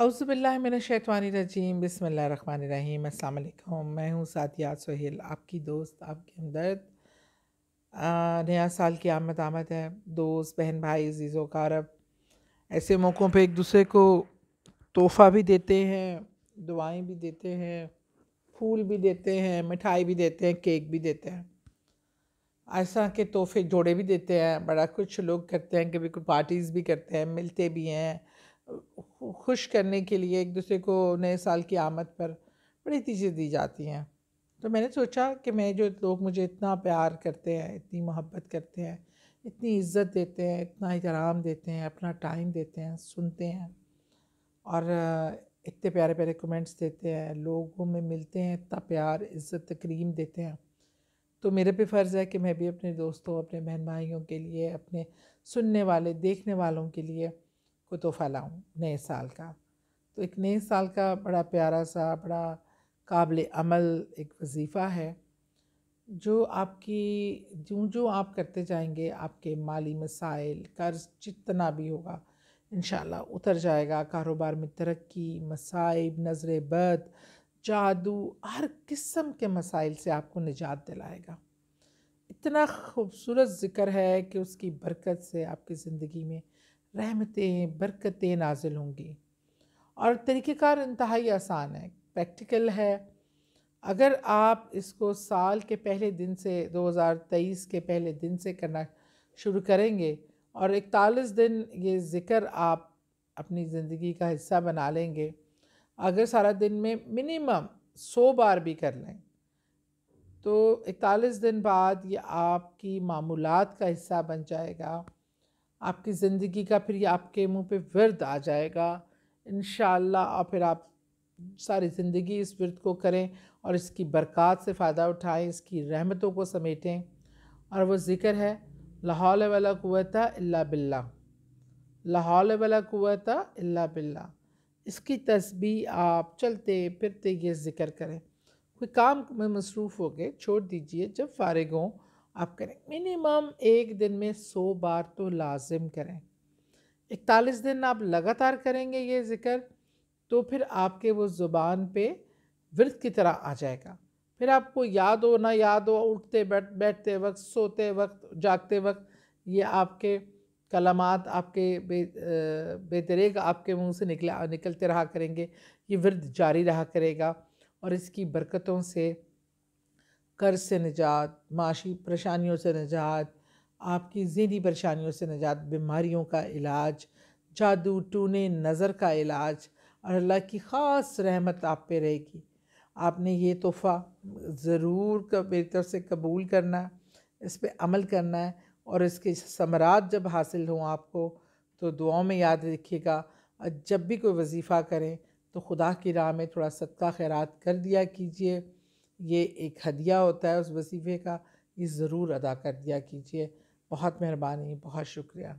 अज़बिल्लिनशैतवानरजीम बसमीम अल्लाम मैं हूँ सातिया सहेल आपकी दोस्त आपकी हमदर्द नया साल की आमद आमद है दोस्त बहन भाई अजीज़ो कारब ऐसे मौक़ों पर एक दूसरे को तोहफ़ा भी देते हैं दुआएँ भी देते हैं फूल भी देते हैं मिठाई भी देते हैं केक भी देते हैं ऐसा के तोहफे जोड़े भी देते हैं बड़ा कुछ लोग करते हैं कभी कोई पार्टीज़ भी करते हैं मिलते भी हैं खुश करने के लिए एक दूसरे को नए साल की आमद पर बड़ी चीज़ें दी जाती हैं तो मैंने सोचा कि मैं जो लोग मुझे इतना प्यार करते हैं इतनी मोहब्बत करते हैं इतनी इज़्ज़त देते हैं इतना एहतराम देते हैं अपना टाइम देते हैं सुनते हैं और इतने प्यारे प्यारे कमेंट्स देते हैं लोगों में मिलते हैं इतना प्यार इज़्ज़त तकरीम देते हैं तो मेरे पे फ़र्ज़ है कि मैं भी अपने दोस्तों अपने बहन भाइयों के लिए अपने सुनने वाले देखने वालों के लिए वो तोहफा लाऊँ नए साल का तो एक नए साल का बड़ा प्यारा सा बड़ा काबिल अमल एक वजीफ़ा है जो आपकी जो जो आप करते जाएंगे आपके माली मसाइल कर्ज जितना भी होगा इन उतर जाएगा कारोबार में तरक्की मसाइब नज़र बद जादू हर किस्म के मसाइल से आपको निजात दिलाएगा इतना खूबसूरत ज़िक्र है कि उसकी बरकत से आपकी ज़िंदगी में रहमतें बरकतें नाजिल होंगी और तरीक़ार इंतहाई आसान है प्रैक्टिकल है अगर आप इसको साल के पहले दिन से 2023 के पहले दिन से करना शुरू करेंगे और इकतालीस दिन ये ज़िक्र आप अपनी ज़िंदगी का हिस्सा बना लेंगे अगर सारा दिन में मिनिमम सौ बार भी कर लें तो इकतालीस दिन बाद ये आपकी मामूलत का हिस्सा बन जाएगा आपकी ज़िंदगी का फिर ये आपके मुंह पे वर्द आ जाएगा इन और फिर आप सारी ज़िंदगी इस वर्द को करें और इसकी बरक़ात से फ़ायदा उठाएं इसकी रहमतों को समेटें और वो ज़िक्र है लाहौल वाला कुत अल्ला बिल्ला लाहौल वाला कुत अल्ला बिल्ला इसकी तस्बी आप चलते फिरते ये ज़िक्र करें कोई काम में मसरूफ़ हो गए छोड़ दीजिए जब फारग हों आप करें मिनिमम एक दिन में सौ बार तो लाजिम करें इकतालीस दिन आप लगातार करेंगे ये ज़िक्र तो फिर आपके वो ज़ुबान पे वृत की तरह आ जाएगा फिर आपको याद हो ना याद हो उठते बैठ बैठते वक्त सोते वक्त जागते वक्त ये आपके कलमात आपके बे बेतरेग आपके मुंह से निकला निकलते रहा करेंगे ये वृद्ध जारी रहा करेगा और इसकी बरकतों से कर्ज से निजात माशी परेशानियों से निजात आपकी जहनी परेशानियों से निजात बीमारियों का इलाज जादू टूने नज़र का इलाज और अल्लाह की ख़ास रहमत आप पे रहेगी आपने ये तोहफ़ा ज़रूर मेरी तरफ से कबूल करना इस पर अमल करना है और इसके समरात जब हासिल हों आपको तो दुआओं में याद रखिएगा और जब भी कोई वजीफ़ा करें तो खुदा की राह में थोड़ा सदका खैरात कर दिया कीजिए ये एक हदिया होता है उस वसीफ़े का ये ज़रूर अदा कर दिया कीजिए बहुत मेहरबानी बहुत शुक्रिया